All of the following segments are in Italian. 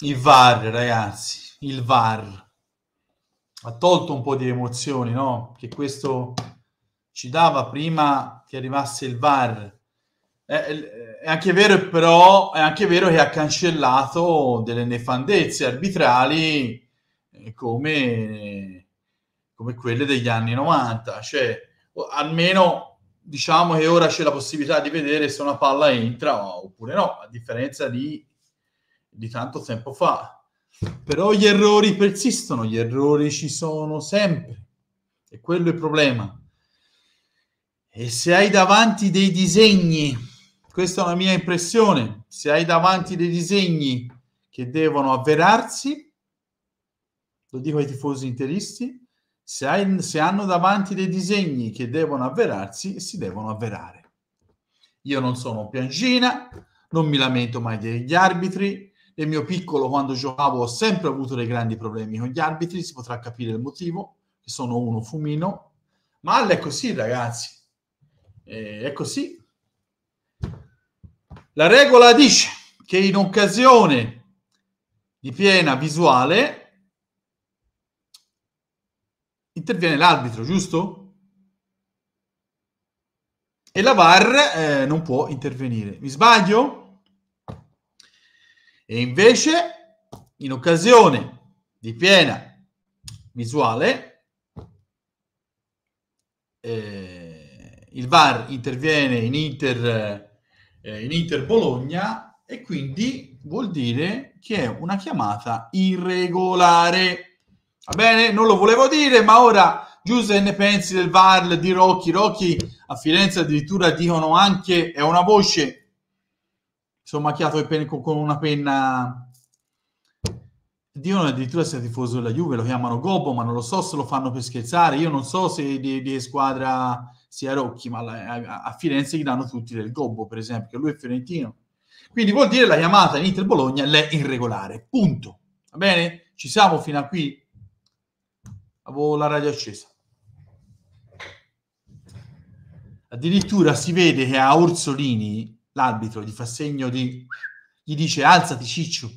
Il VAR, ragazzi, il VAR ha tolto un po' di emozioni, no? Che questo ci dava prima che arrivasse il VAR. È, è anche vero, però, è anche vero che ha cancellato delle nefandezze arbitrali eh, come, come quelle degli anni 90. Cioè, almeno diciamo che ora c'è la possibilità di vedere se una palla entra oppure no, a differenza di di tanto tempo fa. Però gli errori persistono, gli errori ci sono sempre. E quello è il problema. E se hai davanti dei disegni, questa è una mia impressione, se hai davanti dei disegni che devono avverarsi, lo dico ai tifosi interisti, se, hai, se hanno davanti dei disegni che devono avverarsi, si devono avverare. Io non sono piangina, non mi lamento mai degli arbitri, nel mio piccolo, quando giocavo, ho sempre avuto dei grandi problemi con gli arbitri, si potrà capire il motivo, che sono uno fumino, ma è così, ragazzi. E eh, è così. La regola dice che in occasione di piena visuale interviene l'arbitro, giusto? E la VAR eh, non può intervenire. Mi sbaglio? E invece, in occasione di piena visuale, eh, il VAR interviene in Inter, eh, in Inter Bologna e quindi vuol dire che è una chiamata irregolare. Va bene? Non lo volevo dire, ma ora Giuse ne pensi del VAR di Rocchi? Rocchi a Firenze addirittura dicono anche è una voce sono macchiato pen- con una penna. Dio non è addirittura sia tifoso della Juve, lo chiamano Gobbo, ma non lo so se lo fanno per scherzare. Io non so se di, di squadra sia Rocchi, ma la, a, a, Firenze gli danno tutti del Gobbo, per esempio, che lui è fiorentino. Quindi vuol dire la chiamata in Inter Bologna l'è irregolare. Punto. Va bene? Ci siamo fino a qui. Avevo la radio accesa. Addirittura si vede che a Orsolini l'arbitro gli fa segno di... gli dice alzati Ciccio.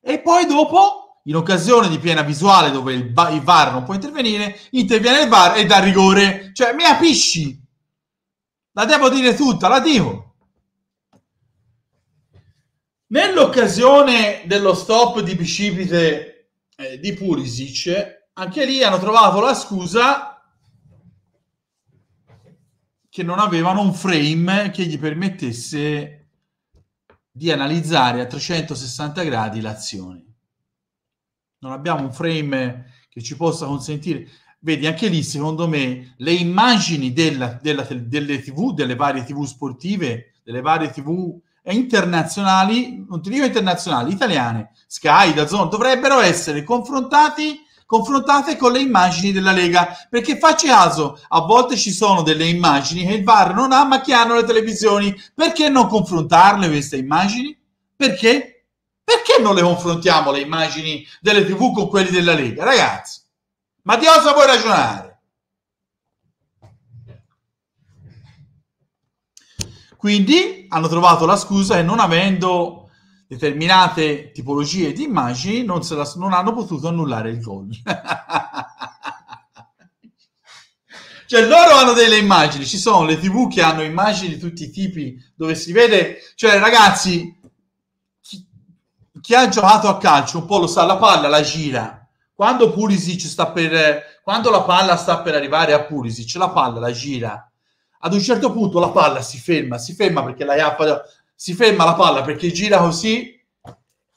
E poi dopo, in occasione di piena visuale dove il, ba- il VAR non può intervenire, interviene il VAR e dà rigore. Cioè, mi capisci? La devo dire tutta, la dico. Nell'occasione dello stop di bicipite eh, di Purisic, anche lì hanno trovato la scusa che non avevano un frame che gli permettesse di analizzare a 360 gradi l'azione. Non abbiamo un frame che ci possa consentire. Vedi, anche lì, secondo me, le immagini della, della, delle TV, delle varie TV sportive, delle varie TV internazionali, non ti dico internazionali, italiane, Sky, Dazon, dovrebbero essere confrontati confrontate con le immagini della Lega, perché facci caso, a volte ci sono delle immagini che il VAR non ha ma che hanno le televisioni, perché non confrontarle queste immagini? Perché? Perché non le confrontiamo le immagini delle tv con quelle della Lega? Ragazzi, ma di cosa vuoi ragionare? Quindi hanno trovato la scusa e non avendo determinate tipologie di immagini non, la, non hanno potuto annullare il gol. cioè loro hanno delle immagini, ci sono le tv che hanno immagini di tutti i tipi dove si vede, cioè ragazzi, chi, chi ha giocato a calcio un po' lo sa, la palla la gira, quando Pulisic sta per, quando la palla sta per arrivare a Pulisic, la palla la gira, ad un certo punto la palla si ferma, si ferma perché la Iappa si ferma la palla perché gira così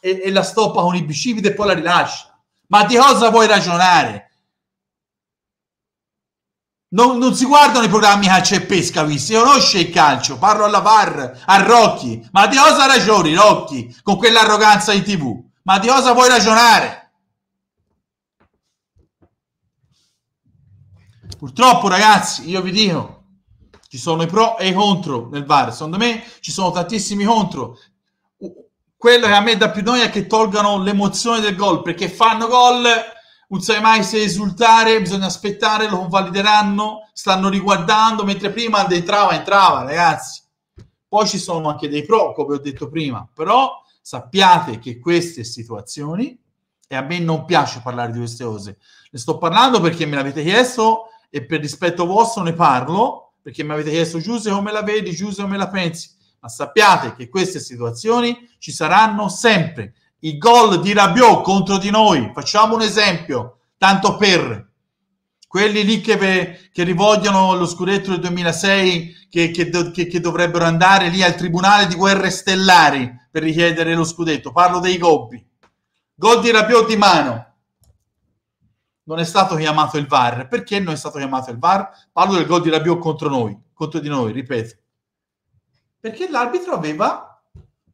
e, e la stoppa con i bicipiti e poi la rilascia. Ma di cosa vuoi ragionare? Non, non, si guardano i programmi calcio e pesca qui, si conosce il calcio, parlo alla VAR, a Rocchi, ma di cosa ragioni Rocchi con quell'arroganza in tv? Ma di cosa vuoi ragionare? Purtroppo ragazzi, io vi dico, ci sono i pro e i contro nel VAR. Secondo me ci sono tantissimi contro. Quello che a me dà più noia è che tolgano l'emozione del gol, perché fanno gol, non sai mai se esultare, bisogna aspettare, lo convalideranno, stanno riguardando, mentre prima entrava, entrava, ragazzi. Poi ci sono anche dei pro, come ho detto prima, però sappiate che queste situazioni, e a me non piace parlare di queste cose, ne sto parlando perché me l'avete chiesto e per rispetto vostro ne parlo, perché mi avete chiesto Giuse come la vedi, Giuse come la pensi, ma sappiate che queste situazioni ci saranno sempre. I gol di Rabiot contro di noi, facciamo un esempio, tanto per quelli lì che, che rivogliono lo scudetto del 2006, che, che, che, dovrebbero andare lì al tribunale di guerre stellari per richiedere lo scudetto, parlo dei gobbi. Gol di Rabiot di mano, non è stato chiamato il VAR. Perché non è stato chiamato il VAR? Parlo del gol di Rabiot contro noi, contro di noi, ripeto. Perché l'arbitro aveva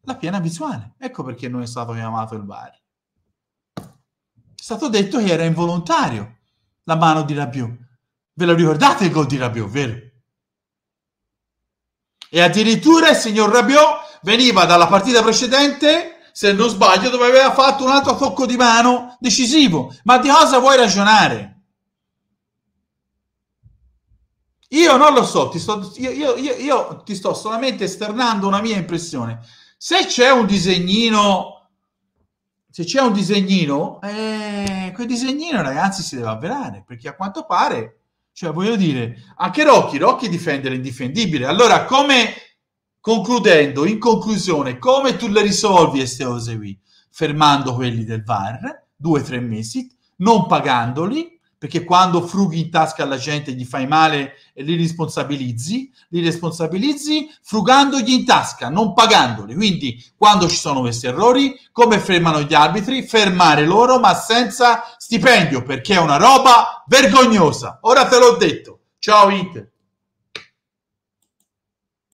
la piena visuale. Ecco perché non è stato chiamato il VAR. È stato detto che era involontario la mano di Rabiot. Ve lo ricordate il gol di Rabiot, vero? E addirittura il signor Rabiot veniva dalla partita precedente se non sbaglio, dove aveva fatto un altro tocco di mano decisivo. Ma di cosa vuoi ragionare? Io non lo so, ti sto, io, io, io, io ti sto solamente esternando una mia impressione. Se c'è un disegnino, se c'è un disegnino, eh, quel disegnino, ragazzi, si deve avverare, perché a quanto pare, cioè, voglio dire, anche Rocchi, Rocchi difende l'indifendibile. Allora, come Concludendo, in conclusione, come tu le risolvi queste cose qui? Fermando quelli del VAR, due o tre mesi, non pagandoli, perché quando frughi in tasca alla gente gli fai male e li responsabilizzi, li responsabilizzi frugandogli in tasca, non pagandoli. Quindi quando ci sono questi errori, come fermano gli arbitri? Fermare loro ma senza stipendio, perché è una roba vergognosa. Ora te l'ho detto. Ciao Inter.